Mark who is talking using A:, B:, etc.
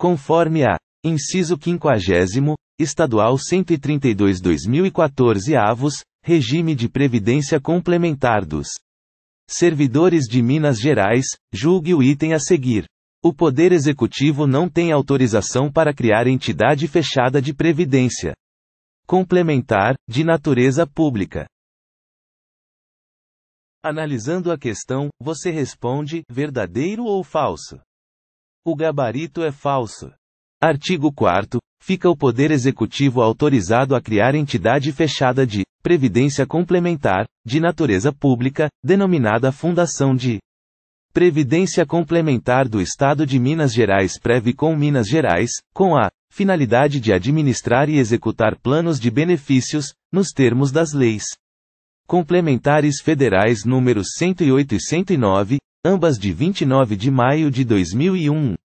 A: Conforme a inciso 50 Estadual 132/2014 avos, regime de previdência complementar dos servidores de Minas Gerais, julgue o item a seguir. O Poder Executivo não tem autorização para criar entidade fechada de previdência complementar, de natureza pública. Analisando a questão, você responde: verdadeiro ou falso? O gabarito é falso. Artigo 4 Fica o Poder Executivo autorizado a criar entidade fechada de previdência complementar, de natureza pública, denominada Fundação de Previdência Complementar do Estado de Minas Gerais com Minas Gerais, com a finalidade de administrar e executar planos de benefícios, nos termos das leis complementares federais números 108 e 109, ambas de 29 de maio de 2001.